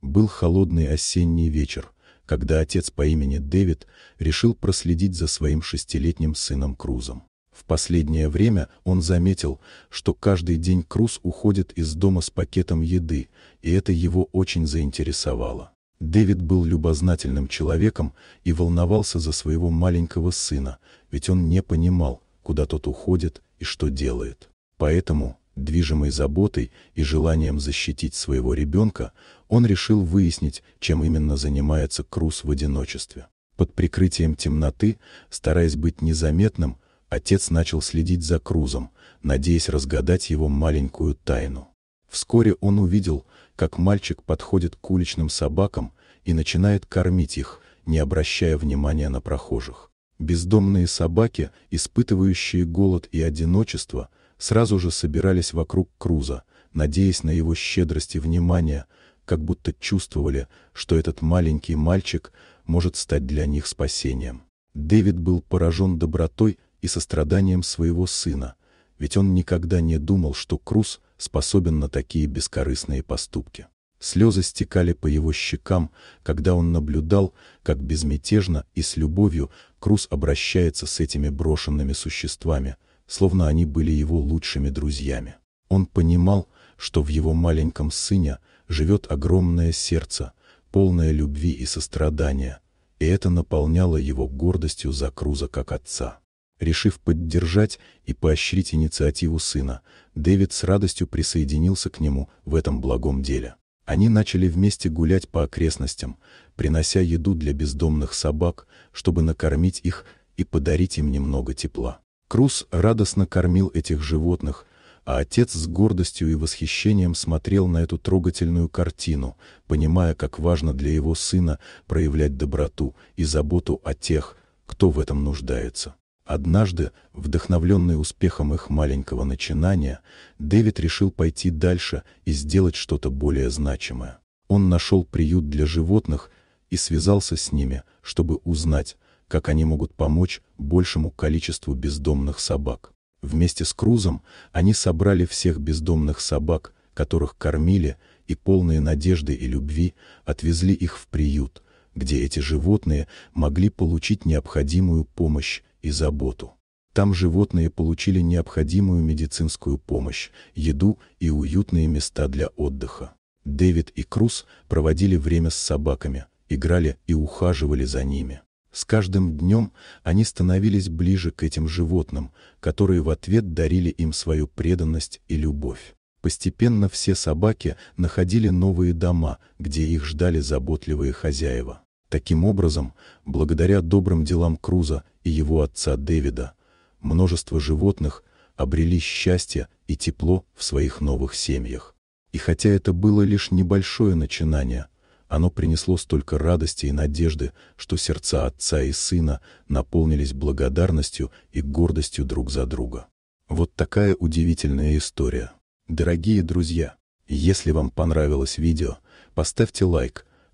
Был холодный осенний вечер, когда отец по имени Дэвид решил проследить за своим шестилетним сыном Крузом. В последнее время он заметил, что каждый день Круз уходит из дома с пакетом еды, и это его очень заинтересовало. Дэвид был любознательным человеком и волновался за своего маленького сына, ведь он не понимал, куда тот уходит и что делает. Поэтому, Движимый заботой и желанием защитить своего ребенка, он решил выяснить, чем именно занимается Круз в одиночестве. Под прикрытием темноты, стараясь быть незаметным, отец начал следить за Крузом, надеясь разгадать его маленькую тайну. Вскоре он увидел, как мальчик подходит к уличным собакам и начинает кормить их, не обращая внимания на прохожих. Бездомные собаки, испытывающие голод и одиночество, сразу же собирались вокруг Круза, надеясь на его щедрость и внимание, как будто чувствовали, что этот маленький мальчик может стать для них спасением. Дэвид был поражен добротой и состраданием своего сына, ведь он никогда не думал, что Круз способен на такие бескорыстные поступки. Слезы стекали по его щекам, когда он наблюдал, как безмятежно и с любовью Крус обращается с этими брошенными существами, словно они были его лучшими друзьями. Он понимал, что в его маленьком сыне живет огромное сердце, полное любви и сострадания, и это наполняло его гордостью за Круза как отца. Решив поддержать и поощрить инициативу сына, Дэвид с радостью присоединился к нему в этом благом деле. Они начали вместе гулять по окрестностям, принося еду для бездомных собак, чтобы накормить их и подарить им немного тепла. Крус радостно кормил этих животных, а отец с гордостью и восхищением смотрел на эту трогательную картину, понимая, как важно для его сына проявлять доброту и заботу о тех, кто в этом нуждается. Однажды, вдохновленный успехом их маленького начинания, Дэвид решил пойти дальше и сделать что-то более значимое. Он нашел приют для животных и связался с ними, чтобы узнать, как они могут помочь большему количеству бездомных собак. Вместе с Крузом они собрали всех бездомных собак, которых кормили, и полные надежды и любви отвезли их в приют, где эти животные могли получить необходимую помощь и заботу. Там животные получили необходимую медицинскую помощь, еду и уютные места для отдыха. Дэвид и Крус проводили время с собаками, играли и ухаживали за ними. С каждым днем они становились ближе к этим животным, которые в ответ дарили им свою преданность и любовь. Постепенно все собаки находили новые дома, где их ждали заботливые хозяева. Таким образом, благодаря добрым делам Круза и его отца Дэвида, множество животных обрели счастье и тепло в своих новых семьях. И хотя это было лишь небольшое начинание, оно принесло столько радости и надежды, что сердца отца и сына наполнились благодарностью и гордостью друг за друга. Вот такая удивительная история. Дорогие друзья, если вам понравилось видео, поставьте лайк,